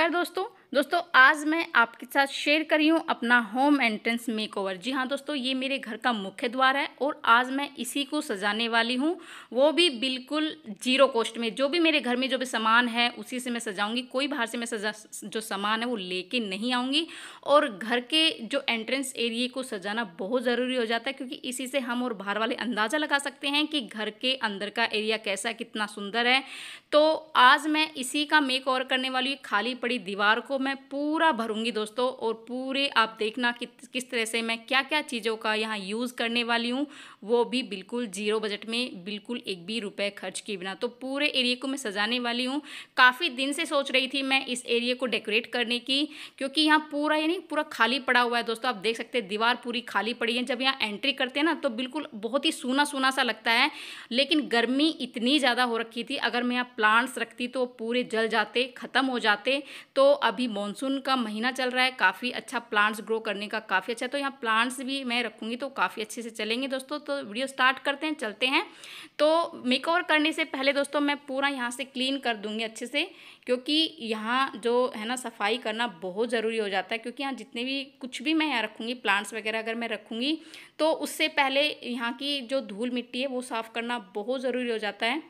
नमस्कार दोस्तों दोस्तों आज मैं आपके साथ शेयर कर रही हूँ अपना होम एंट्रेंस मेकओवर जी हाँ दोस्तों ये मेरे घर का मुख्य द्वार है और आज मैं इसी को सजाने वाली हूँ वो भी बिल्कुल जीरो कॉस्ट में जो भी मेरे घर में जो भी सामान है उसी से मैं सजाऊंगी कोई बाहर से मैं सजा जो सामान है वो लेके नहीं आऊँगी और घर के जो एंट्रेंस एरिए को सजाना बहुत ज़रूरी हो जाता है क्योंकि इसी से हम और बाहर वाले अंदाज़ा लगा सकते हैं कि घर के अंदर का एरिया कैसा कितना सुंदर है तो आज मैं इसी का मेक करने वाली खाली पड़ी दीवार को मैं पूरा भरूंगी दोस्तों और पूरे आप देखना कि किस तरह से मैं क्या क्या चीज़ों का यहाँ यूज़ करने वाली हूँ वो भी बिल्कुल जीरो बजट में बिल्कुल एक भी रुपए खर्च किए बिना तो पूरे एरिए को मैं सजाने वाली हूँ काफ़ी दिन से सोच रही थी मैं इस एरिए को डेकोरेट करने की क्योंकि यहाँ पूरा यानी पूरा खाली पड़ा हुआ है दोस्तों आप देख सकते हैं दीवार पूरी खाली पड़ी है जब यहाँ एंट्री करते हैं ना तो बिल्कुल बहुत ही सूना सूना सा लगता है लेकिन गर्मी इतनी ज़्यादा हो रखी थी अगर मैं यहाँ प्लांट्स रखती तो पूरे जल जाते ख़त्म हो जाते तो अभी अभी मानसून का महीना चल रहा है काफ़ी अच्छा प्लांट्स ग्रो करने का काफ़ी अच्छा तो यहाँ प्लांट्स भी मैं रखूँगी तो काफ़ी अच्छे से चलेंगे दोस्तों तो वीडियो स्टार्ट करते हैं चलते हैं तो मेकओवर करने से पहले दोस्तों मैं पूरा यहाँ से क्लीन कर दूँगी अच्छे से क्योंकि यहाँ जो है ना सफाई करना बहुत ज़रूरी हो जाता है क्योंकि यहाँ जितने भी कुछ भी मैं यहाँ रखूँगी प्लांट्स वगैरह अगर मैं रखूँगी तो उससे पहले यहाँ की जो धूल मिट्टी है वो साफ़ करना बहुत ज़रूरी हो जाता है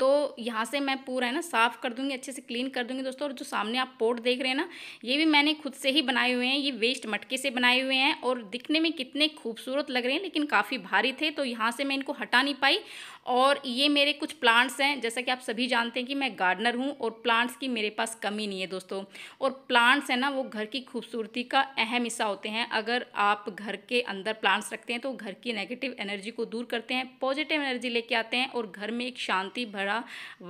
तो यहाँ से मैं पूरा है ना साफ़ कर दूँगी अच्छे से क्लीन कर दूँगी दोस्तों और जो सामने आप पोर्ट देख रहे हैं ना ये भी मैंने खुद से ही बनाए हुए हैं ये वेस्ट मटके से बनाए हुए हैं और दिखने में कितने खूबसूरत लग रहे हैं लेकिन काफ़ी भारी थे तो यहाँ से मैं इनको हटा नहीं पाई और ये मेरे कुछ प्लांट्स हैं जैसा कि आप सभी जानते हैं कि मैं गार्डनर हूँ और प्लांट्स की मेरे पास कमी नहीं है दोस्तों और प्लांट्स हैं ना वो घर की खूबसूरती का अहम हिस्सा होते हैं अगर आप घर के अंदर प्लांट्स रखते हैं तो घर की नेगेटिव एनर्जी को दूर करते हैं पॉजिटिव एनर्जी लेके आते हैं और घर में एक शांति भरा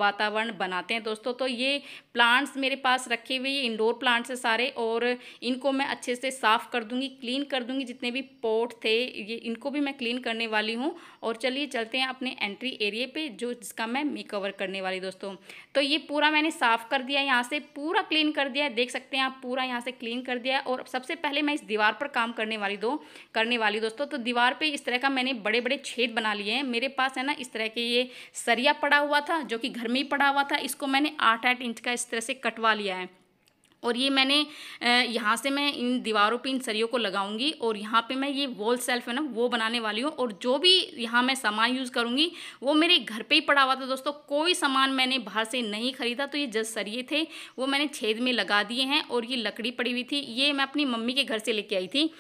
वातावरण बनाते हैं दोस्तों तो ये प्लांट्स मेरे पास रखे हुए ये इंडोर प्लांट्स हैं सारे और इनको मैं अच्छे से साफ़ कर दूँगी क्लीन कर दूँगी जितने भी पोट थे ये इनको भी मैं क्लीन करने वाली हूँ और चलिए चलते हैं अपने एंट्री एंट्री एरिया पे जो जिसका मैं मेकओवर करने वाली दोस्तों तो ये पूरा मैंने साफ़ कर दिया यहाँ से पूरा क्लीन कर दिया देख सकते हैं आप पूरा यहाँ से क्लीन कर दिया और सबसे पहले मैं इस दीवार पर काम करने वाली दो करने वाली दोस्तों तो दीवार पर इस तरह का मैंने बड़े बड़े छेद बना लिए हैं मेरे पास है ना इस तरह के ये सरिया पड़ा हुआ था जो कि घर में ही पड़ा हुआ था इसको मैंने आठ आठ इंच का इस तरह से कटवा लिया है और ये मैंने यहाँ से मैं इन दीवारों पे इन सरियों को लगाऊंगी और यहाँ पे मैं ये वॉल सेल्फ है ना वो बनाने वाली हूँ और जो भी यहाँ मैं सामान यूज़ करूँगी वो मेरे घर पे ही पड़ा हुआ था दोस्तों कोई सामान मैंने बाहर से नहीं ख़रीदा तो ये जस सरिये थे वो मैंने छेद में लगा दिए हैं और ये लकड़ी पड़ी हुई थी ये मैं अपनी मम्मी के घर से लेके आई थी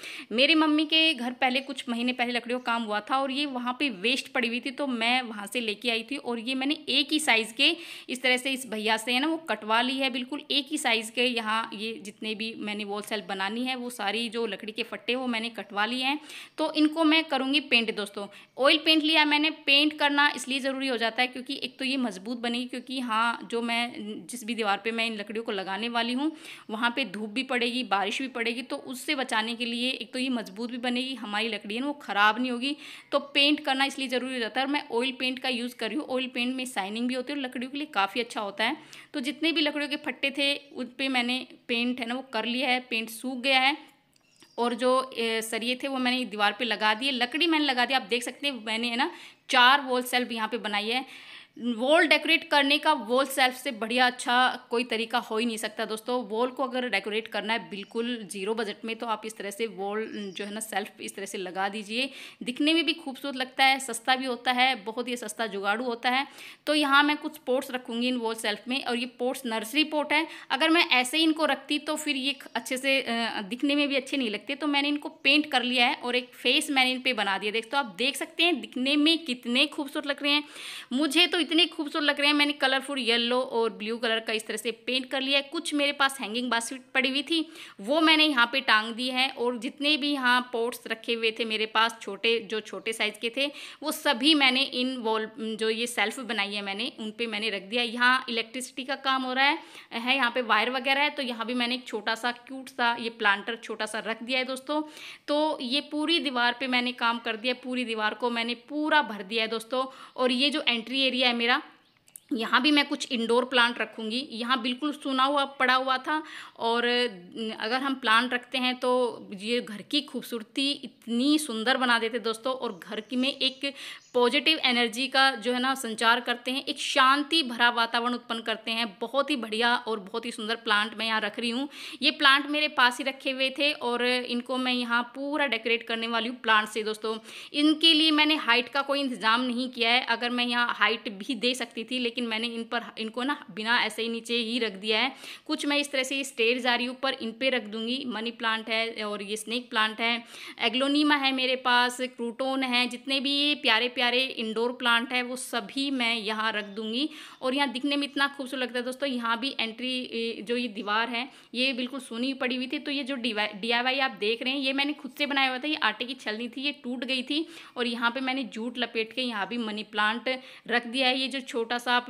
मेरी मम्मी के घर पहले कुछ महीने पहले लकड़ियों काम हुआ था और ये वहाँ पर वेस्ट पड़ी हुई थी तो मैं वहाँ से लेके आई थी और ये मैंने एक ही साइज़ के इस तरह से इस भैया से है ना वो कटवा ली है बिल्कुल एक ही साइज़ के यहाँ यहाँ ये जितने भी मैंने वॉल सेल्फ बनानी है वो सारी जो लकड़ी के फट्टे वो मैंने कटवा लिए हैं तो इनको मैं करूँगी पेंट दोस्तों ऑयल पेंट लिया मैंने पेंट करना इसलिए ज़रूरी हो जाता है क्योंकि एक तो ये मजबूत बनेगी क्योंकि हाँ जो मैं जिस भी दीवार पर मैं इन लकड़ियों को लगाने वाली हूँ वहाँ पर धूप भी पड़ेगी बारिश भी पड़ेगी तो उससे बचाने के लिए एक तो ये मजबूत भी बनेगी हमारी लकड़ी है ना वो ख़राब नहीं होगी तो पेंट करना इसलिए ज़रूरी हो जाता है और मैं ऑयल पेंट का यूज़ कर रही हूँ ऑयल पेंट में साइनिंग भी होती है और लकड़ियों के लिए काफ़ी अच्छा होता है तो जितने भी लकड़ियों के फट्टे थे उन पर मैंने पेंट है ना वो कर लिया है पेंट सूख गया है और जो सरिये थे वो मैंने दीवार पे लगा दिए लकड़ी मैंने लगा दी आप देख सकते हैं मैंने है ना चार वॉल सेल्फ यहाँ पे बनाई है वॉल डेकोरेट करने का वॉल सेल्फ से बढ़िया अच्छा कोई तरीका हो ही नहीं सकता दोस्तों वॉल को अगर डेकोरेट करना है बिल्कुल ज़ीरो बजट में तो आप इस तरह से वॉल जो है ना सेल्फ इस तरह से लगा दीजिए दिखने में भी खूबसूरत लगता है सस्ता भी होता है बहुत ही सस्ता जुगाड़ू होता है तो यहाँ मैं कुछ पोर्ट्स रखूँगी इन वॉल सेल्फ में और ये पोर्ट्स नर्सरी पोर्ट है अगर मैं ऐसे ही इनको रखती तो फिर ये अच्छे से दिखने में भी अच्छे नहीं लगते तो मैंने इनको पेंट कर लिया है और एक फेस मैंने इन पर बना दिया देख तो आप देख सकते हैं दिखने में कितने खूबसूरत लग रहे हैं मुझे तो इतने खूबसूरत लग रहे हैं मैंने कलरफुल येलो और ब्लू कलर का इस तरह से पेंट कर लिया है कुछ मेरे पास हैंगिंग बास्केट पड़ी हुई थी वो मैंने यहाँ पे टांग दी है और जितने भी यहाँ पोर्ट्स रखे हुए थे मेरे पास छोटे जो छोटे साइज़ के थे वो सभी मैंने इन वॉल जो ये सेल्फ बनाई है मैंने उन पर मैंने रख दिया यहाँ इलेक्ट्रिसिटी का काम हो रहा है है यहाँ पे वायर वगैरह है तो यहाँ भी मैंने एक छोटा सा क्यूट सा ये प्लांटर छोटा सा रख दिया है दोस्तों तो ये पूरी दीवार पर मैंने काम कर दिया पूरी दीवार को मैंने पूरा भर दिया है दोस्तों और ये जो एंट्री एरिया है मेरा यहाँ भी मैं कुछ इंडोर प्लांट रखूँगी यहाँ बिल्कुल सुना हुआ पड़ा हुआ था और अगर हम प्लांट रखते हैं तो ये घर की खूबसूरती इतनी सुंदर बना देते दोस्तों और घर की में एक पॉजिटिव एनर्जी का जो है ना संचार करते हैं एक शांति भरा वातावरण उत्पन्न करते हैं बहुत ही बढ़िया और बहुत ही सुंदर प्लांट मैं यहाँ रख रही हूँ ये प्लांट मेरे पास ही रखे हुए थे और इनको मैं यहाँ पूरा डेकोरेट करने वाली हूँ प्लांट से दोस्तों इनके लिए मैंने हाइट का कोई इंतज़ाम नहीं किया है अगर मैं यहाँ हाइट भी दे सकती थी लेकिन लेकिन मैंने इन पर इनको ना बिना ऐसे ही नीचे ही रख दिया है कुछ मैं इस तरह से स्टेज आ रही हूँ पर इन पर रख दूंगी मनी प्लांट है और ये स्नेक प्लांट है एग्लोनीमा है मेरे पास क्रूटोन है जितने भी ये प्यारे प्यारे इंडोर प्लांट है वो सभी मैं यहाँ रख दूंगी और यहाँ दिखने में इतना खूबसूरत लगता है दोस्तों यहाँ भी एंट्री जो ये दीवार है ये बिल्कुल सुनी पड़ी हुई थी तो ये जो डी आप देख रहे हैं ये मैंने खुद से बनाया हुआ था ये आटे की छलनी थी ये टूट गई थी और यहाँ पे मैंने जूट लपेट के यहाँ भी मनी प्लांट रख दिया है ये जो छोटा सा आप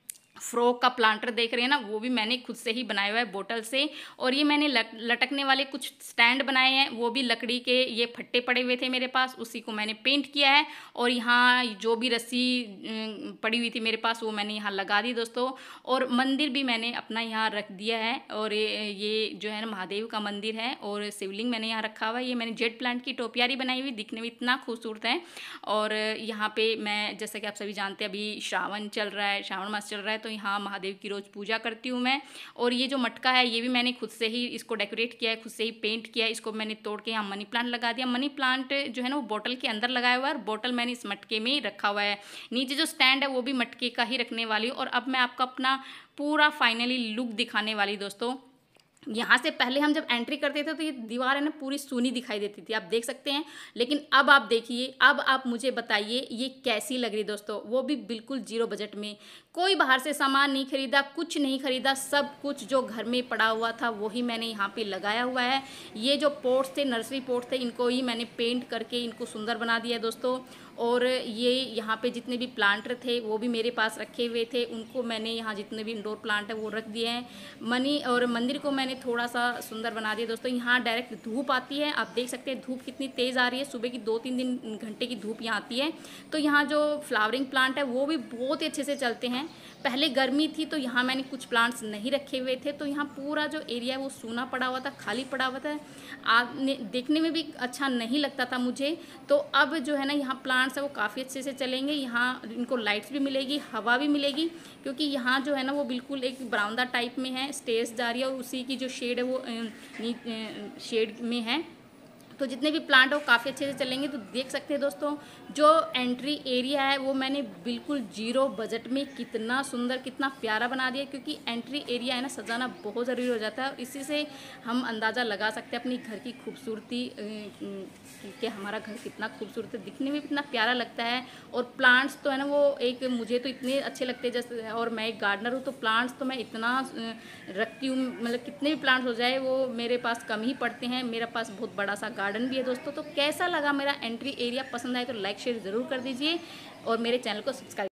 फ्रॉक का प्लांटर देख रहे हैं ना वो भी मैंने खुद से ही बनाया हुआ है बोटल से और ये मैंने लट, लटकने वाले कुछ स्टैंड बनाए हैं वो भी लकड़ी के ये फट्टे पड़े हुए थे मेरे पास उसी को मैंने पेंट किया है और यहाँ जो भी रस्सी पड़ी हुई थी मेरे पास वो मैंने यहाँ लगा दी दोस्तों और मंदिर भी मैंने अपना यहाँ रख दिया है और ये जो है ना महादेव का मंदिर है और शिवलिंग मैंने यहाँ रखा हुआ है ये मैंने जेड प्लांट की टोपियारी बनाई हुई दिखने में इतना खूबसूरत है और यहाँ पर मैं जैसा कि आप सभी जानते हैं अभी श्रावण चल रहा है श्रावण मास चल रहा है तो यहाँ महादेव की रोज़ पूजा करती हूँ मैं और ये जो मटका है ये भी मैंने खुद से ही इसको डेकोरेट किया है खुद से ही पेंट किया है इसको मैंने तोड़ के यहाँ मनी प्लांट लगा दिया मनी प्लांट जो है ना वो बॉटल के अंदर लगाया हुआ है और बॉटल मैंने इस मटके में रखा हुआ है नीचे जो स्टैंड है वो भी मटके का ही रखने वाली हूँ और अब मैं आपका अपना पूरा फाइनली लुक दिखाने वाली दोस्तों यहाँ से पहले हम जब एंट्री करते थे तो ये दीवार है ना पूरी सूनी दिखाई देती थी आप देख सकते हैं लेकिन अब आप देखिए अब आप मुझे बताइए ये कैसी लग रही दोस्तों वो भी बिल्कुल जीरो बजट में कोई बाहर से सामान नहीं खरीदा कुछ नहीं खरीदा सब कुछ जो घर में पड़ा हुआ था वही मैंने यहाँ पे लगाया हुआ है ये जो पोर्ट्स थे नर्सरी पोर्ट्स थे इनको ही मैंने पेंट करके इनको सुंदर बना दिया दोस्तों और ये यहाँ पे जितने भी प्लांट थे वो भी मेरे पास रखे हुए थे उनको मैंने यहाँ जितने भी इंडोर प्लांट है वो रख दिए हैं मनी और मंदिर को मैंने मैंने थोड़ा सा सुंदर बना दिया दोस्तों यहाँ डायरेक्ट धूप आती है आप देख सकते हैं धूप कितनी तेज़ आ रही है सुबह की दो तीन दिन घंटे की धूप यहाँ आती है तो यहाँ जो फ्लावरिंग प्लांट है वो भी बहुत ही अच्छे से चलते हैं पहले गर्मी थी तो यहाँ मैंने कुछ प्लांट्स नहीं रखे हुए थे तो यहाँ पूरा जो एरिया है वो सूना पड़ा हुआ था खाली पड़ा हुआ था आपने देखने में भी अच्छा नहीं लगता था मुझे तो अब जो है ना यहाँ प्लांट्स है वो काफ़ी अच्छे से चलेंगे यहाँ इनको लाइट्स भी मिलेगी हवा भी मिलेगी क्योंकि यहाँ जो है ना वो बिल्कुल एक ब्राउंडा टाइप में है स्टेज जा रही है और उसी की जो शेड है वो शेड में है तो जितने भी प्लांट हो काफ़ी अच्छे से चलेंगे तो देख सकते हैं दोस्तों जो एंट्री एरिया है वो मैंने बिल्कुल जीरो बजट में कितना सुंदर कितना प्यारा बना दिया क्योंकि एंट्री एरिया है ना सजाना बहुत ज़रूरी हो जाता है और इसी से हम अंदाज़ा लगा सकते हैं अपनी घर की खूबसूरती कि हमारा घर कितना खूबसूरत है दिखने में भी कितना प्यारा लगता है और प्लांट्स तो है ना वो एक मुझे तो इतने अच्छे लगते हैं जैसे और मैं एक गार्डनर हूँ तो प्लांट्स तो मैं इतना रखती हूँ मतलब कितने भी प्लांट्स हो जाए वो मेरे पास कम ही पड़ते हैं मेरे पास बहुत बड़ा सा गार्डन गार्डन भी है दोस्तों तो कैसा लगा मेरा एंट्री एरिया पसंद आए तो लाइक शेयर ज़रूर कर दीजिए और मेरे चैनल को सब्सक्राइब